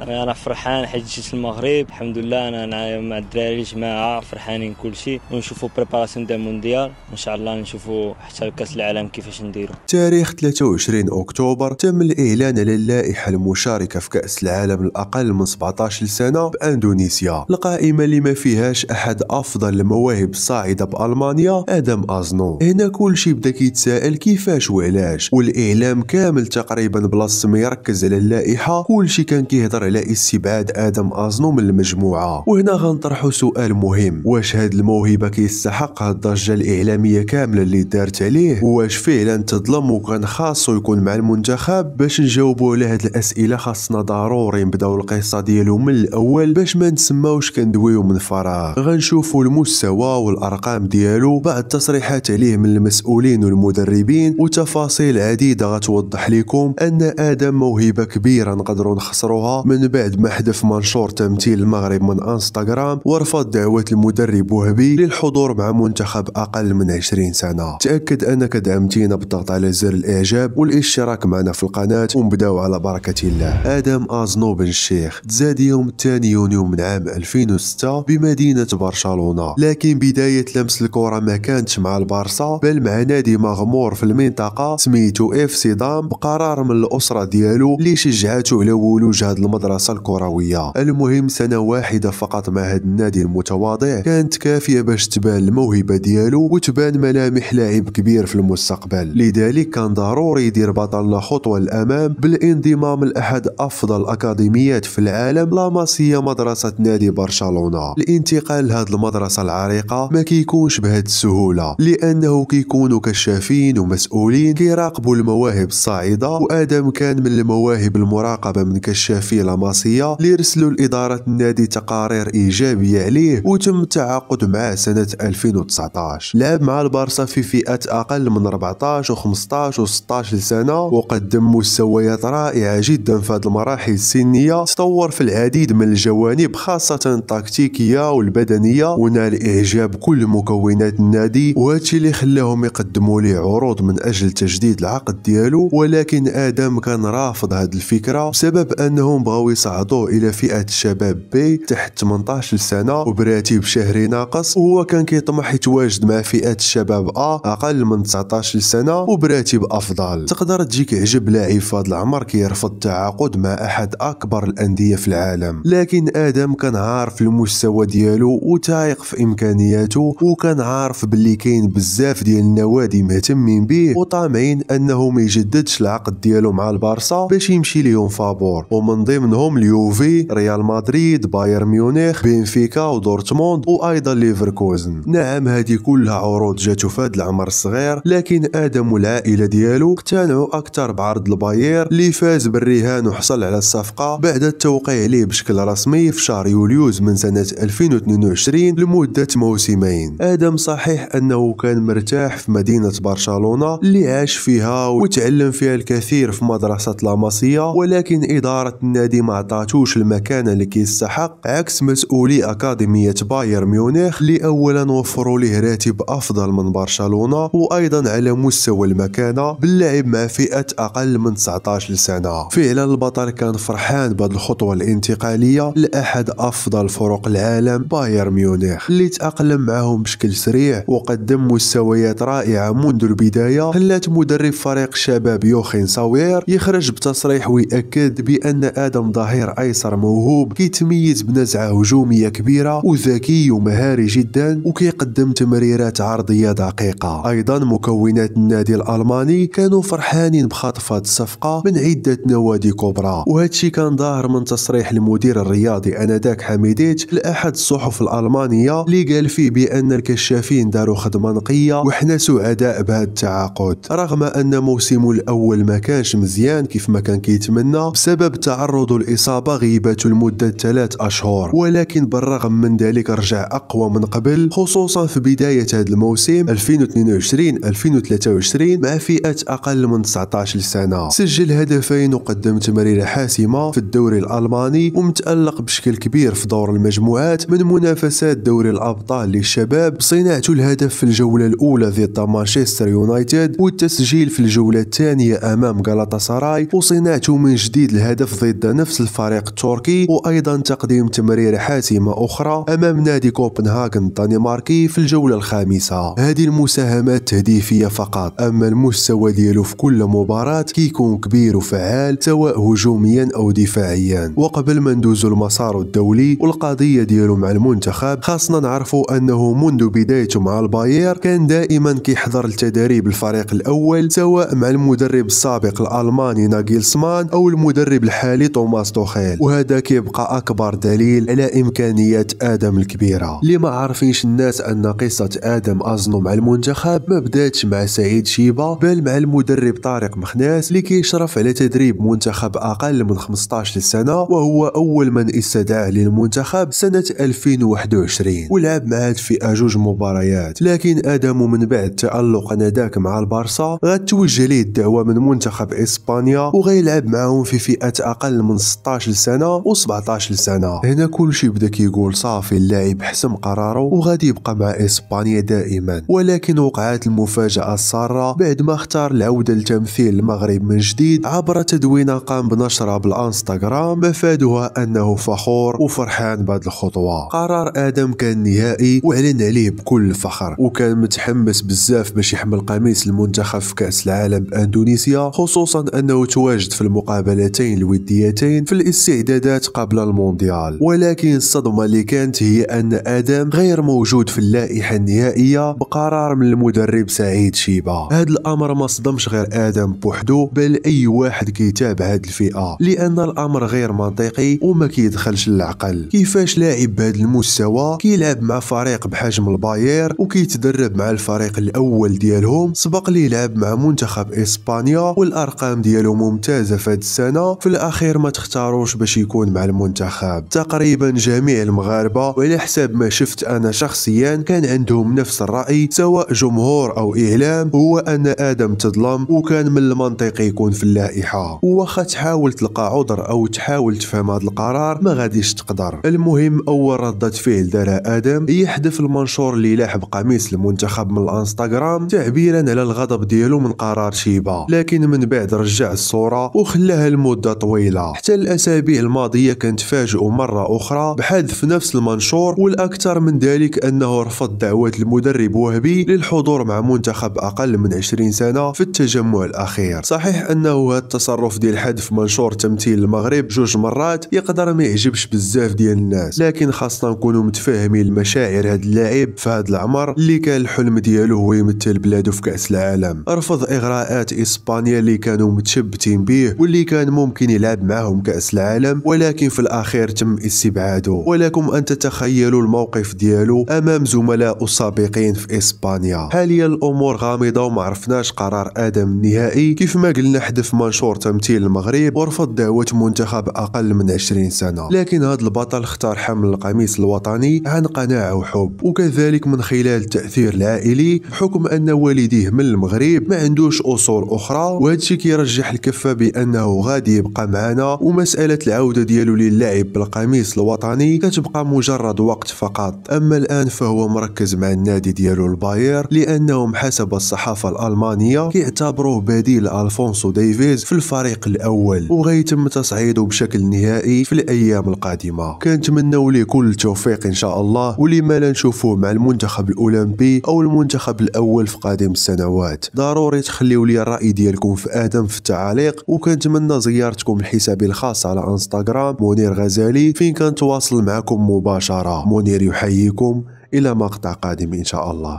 انا فرحان حيت جيت المغرب الحمد لله انا مع الدراري الجماعه فرحانين كلشي ونشوفوا بريباراسيون ديال المونديال وان شاء الله نشوفوا حتى كاس العالم كيفاش نديرو تاريخ 23 اكتوبر تم الاعلان على اللائحه المشاركه في كاس العالم الاقل من 17 سنه باندونيسيا القائمه اللي ما فيهاش احد افضل المواهب الصاعده بالمانيا ادم ازنو هنا كلشي بدا كيتساءل كيفاش وعلاش والاعلام كامل تقريبا ما يركز على اللائحه كلشي كان كيهضر على استبعاد ادم ازنو من المجموعه وهنا غنطرحوا سؤال مهم واش هاد الموهبه كيستحق هاد الضجه الاعلاميه كامله اللي دارت عليه واش فعلا تظلم وكان خاصو يكون مع المنتخب باش نجاوبوا على هاد الاسئله خاصنا ضروري نبداو القصه ديالو من الاول باش ما نسماوش كندويو من فراغ غنشوفوا المستوى والارقام ديالو بعد تصريحات عليه من المسؤولين والمدربين وتفاصيل عديده غتوضح لكم ان ادم موهبه كبيره نقدروا نخسروها من من بعد ما حذف منشور تمثيل المغرب من انستغرام ورفض دعوة المدرب وهبي للحضور مع منتخب أقل من 20 سنة تأكد أنك دعمتينا بالضغط على زر الإعجاب والاشتراك معنا في القناة ونبداو على بركة الله آدم أزنو بن الشيخ تزاد يوم 2 يونيو من عام 2006 بمدينة برشلونة لكن بداية لمس الكرة ما كانتش مع البارسا بل مع نادي مغمور في المنطقة سميتو اف سي دام بقرار من الأسرة ديالو اللي شجعته على ولوج هذا المدرب المدرسة الكروية المهم سنة واحدة فقط مع هذا النادي المتواضع كانت كافية باش تبان الموهبة ديالو وتبان ملامح لاعب كبير في المستقبل لذلك كان ضروري يدير بطلنا خطوة للأمام بالانضمام لأحد أفضل أكاديميات في العالم لا ما مدرسة نادي برشلونة الانتقال لهذه المدرسة العريقة ما كيكونش بهذه السهولة لأنه كيكونوا كشافين ومسؤولين كيراقبوا المواهب الصاعدة وآدم كان من المواهب المراقبة من كشافي لا الحماسية ليرسلوا لإدارة النادي تقارير إيجابية عليه وتم التعاقد معه سنة 2019 لعب مع البارسا في فئات أقل من 14 و15 و16 سنة وقدم مستويات رائعة جدا في هذه المراحل السنية تطور في العديد من الجوانب خاصة التكتيكية والبدنية ونال إعجاب كل مكونات النادي وهذا اللي خلاهم يقدموا ليه عروض من أجل تجديد العقد ديالو ولكن آدم كان رافض هذه الفكرة بسبب أنهم بغاو حاولوا الى فئه شباب بي تحت 18 سنه وبراتب شهري ناقص وهو كان كيطمح يتواجد مع فئه الشباب ا اقل من 19 سنه وبراتب افضل تقدر تجيك عجب لاعب في هذا العمر كيرفض التعاقد مع احد اكبر الانديه في العالم لكن ادم كان عارف المستوى ديالو وتايق في امكانياته وكان عارف باللي كاين بزاف ديال النوادي مهتمين به وطامعين انه ما يجددش العقد ديالو مع البارسا باش يمشي ليهم فابور ومن ضمن منهم اليوفي ريال مدريد بايرن ميونخ بنفيكا ودورتموند وايضا ليفركوزن نعم هذه كلها عروض جاتو في هذا العمر الصغير لكن ادم والعائله ديالو اقتنعوا اكثر بعرض الباير اللي فاز بالرهان وحصل على الصفقه بعد التوقيع عليه بشكل رسمي في شهر يوليوز من سنه 2022 لمده موسمين ادم صحيح انه كان مرتاح في مدينه برشلونه اللي عاش فيها وتعلم فيها الكثير في مدرسه لاماسيا ولكن اداره النادي اللي ما عطاتوش المكانة اللي كيستحق عكس مسؤولي أكاديمية باير ميونخ اللي أولا وفروا ليه راتب أفضل من برشلونة وأيضا على مستوى المكانة باللعب مع فئة أقل من 19 سنة فعلا البطل كان فرحان بهذه الخطوة الانتقالية لأحد أفضل فرق العالم باير ميونخ اللي تأقلم معهم بشكل سريع وقدم مستويات رائعة منذ البداية خلات مدرب فريق الشباب يوخين ساوير يخرج بتصريح ويأكد بأن آدم ظهير ايسر موهوب كيتميز بنزعه هجوميه كبيره وذكي ومهاري جدا وكيقدم تمريرات عرضيه دقيقه ايضا مكونات النادي الالماني كانوا فرحانين بخطفه الصفقه من عده نوادي كبرى وهادشي كان ظاهر من تصريح المدير الرياضي انذاك حميديتش لاحد الصحف الالمانيه اللي قال فيه بان الكشافين داروا خدمه نقيه وحنا سعداء بهذا التعاقد رغم ان موسمه الاول ما كانش مزيان كيف ما كان كيتمنى بسبب تعرضه الإصابة غيبته لمدة ثلاث أشهر ولكن بالرغم من ذلك رجع أقوى من قبل خصوصا في بداية هذا الموسم 2022-2023 مع فئة أقل من 19 سنة سجل هدفين وقدم تمريرة حاسمة في الدوري الألماني ومتألق بشكل كبير في دور المجموعات من منافسات دوري الأبطال للشباب بصناعته الهدف في الجولة الأولى ضد مانشستر يونايتد والتسجيل في الجولة الثانية أمام غالاتا سراي وصناعته من جديد الهدف ضد نفس نفس الفريق التركي وايضا تقديم تمريره حاسمه اخرى امام نادي كوبنهاغن الدنماركي في الجوله الخامسه هذه المساهمات تهديفيه فقط اما المستوى ديالو في كل مباراه كيكون كبير وفعال سواء هجوميا او دفاعيا وقبل ما ندوزو المسار الدولي والقضيه ديالو مع المنتخب خاصنا نعرفوا انه منذ بدايته مع الباير كان دائما كيحضر التدريب الفريق الاول سواء مع المدرب السابق الالماني ناجيلسمان او المدرب الحالي توماس ماستوخيل وهذا كيبقى أكبر دليل على إمكانيات آدم الكبيرة اللي ما عارفينش الناس أن قصة آدم أزنو مع المنتخب ما بداتش مع سعيد شيبا بل مع المدرب طارق مخناس اللي كيشرف على تدريب منتخب أقل من 15 سنة وهو أول من استدعى للمنتخب سنة 2021 ولعب مع هاد الفئة جوج مباريات لكن آدم من بعد تألق نداك مع البارسا غتوجه ليه الدعوة من منتخب إسبانيا وغيلعب معاهم في فئة أقل من 16 سنه و17 سنه هنا كلشي بدا كيقول صافي اللاعب حسم قراره وغادي يبقى مع اسبانيا دائما ولكن وقعت المفاجاه الساره بعد ما اختار العوده لتمثيل المغرب من جديد عبر تدوينه قام بنشرها بالانستغرام مفادها انه فخور وفرحان بهذه الخطوه قرار ادم كان نهائي واعلن عليه بكل فخر وكان متحمس بزاف باش يحمل قميص المنتخب في كاس العالم باندونيسيا خصوصا انه تواجد في المقابلتين الوديتين اللاعبين في الاستعدادات قبل المونديال ولكن الصدمة اللي كانت هي أن آدم غير موجود في اللائحة النهائية بقرار من المدرب سعيد شيبا هذا الأمر ما صدمش غير آدم بوحدو بل أي واحد كيتابع هذه الفئة لأن الأمر غير منطقي وما كيدخلش للعقل كيفاش لاعب بهذا المستوى كيلعب مع فريق بحجم الباير وكيتدرب مع الفريق الأول ديالهم سبق لي لعب مع منتخب إسبانيا والأرقام ديالو ممتازة في هذه السنة في الأخير ما تختاروش باش يكون مع المنتخب تقريبا جميع المغاربة وعلى حسب ما شفت أنا شخصيا كان عندهم نفس الرأي سواء جمهور أو إعلام هو أن آدم تظلم وكان من المنطقي يكون في اللائحة واخا تحاول تلقى عذر أو تحاول تفهم هذا القرار ما غاديش تقدر المهم أول ردة فعل دارها آدم هي حذف المنشور اللي لاحب قميص المنتخب من الانستغرام تعبيرا على الغضب ديالو من قرار شيبا لكن من بعد رجع الصورة وخلاها لمدة طويلة حتى حتى الأسابيع الماضية كانت مرة أخرى بحذف نفس المنشور والأكثر من ذلك أنه رفض دعوة المدرب وهبي للحضور مع منتخب أقل من 20 سنة في التجمع الأخير صحيح أنه هذا التصرف ديال حذف منشور تمثيل المغرب جوج مرات يقدر ما يعجبش بزاف ديال الناس لكن خاصنا نكونوا متفاهمين المشاعر هاد اللاعب في هذا العمر اللي كان الحلم ديالو هو يمثل بلاده في كأس العالم رفض إغراءات إسبانيا اللي كانوا متشبتين به واللي كان ممكن يلعب معهم لهم كأس العالم ولكن في الأخير تم استبعاده ولكم أن تتخيلوا الموقف ديالو أمام زملاء السابقين في إسبانيا حاليا الأمور غامضة وما عرفناش قرار آدم النهائي كيف ما قلنا حذف منشور تمثيل المغرب ورفض دعوة منتخب أقل من 20 سنة لكن هذا البطل اختار حمل القميص الوطني عن قناعة وحب وكذلك من خلال التأثير العائلي بحكم أن والديه من المغرب ما عندوش أصول أخرى وهذا الشيء كيرجح الكفة بأنه غادي يبقى معنا ومسألة العودة ديالو للعب بالقميص الوطني كتبقى مجرد وقت فقط أما الآن فهو مركز مع النادي ديالو الباير لأنهم حسب الصحافة الألمانية كيعتبروه بديل ألفونسو ديفيز في الفريق الأول وغيتم تصعيده بشكل نهائي في الأيام القادمة كنتمنوا ليه كل التوفيق إن شاء الله ولما لا نشوفوه مع المنتخب الأولمبي أو المنتخب الأول في قادم السنوات ضروري تخليو لي الرأي ديالكم في آدم في التعاليق وكنتمنى زيارتكم الحسابي الخاص الخاص على انستغرام منير غزالي فين كنتواصل معكم مباشرة منير يحييكم إلى مقطع قادم إن شاء الله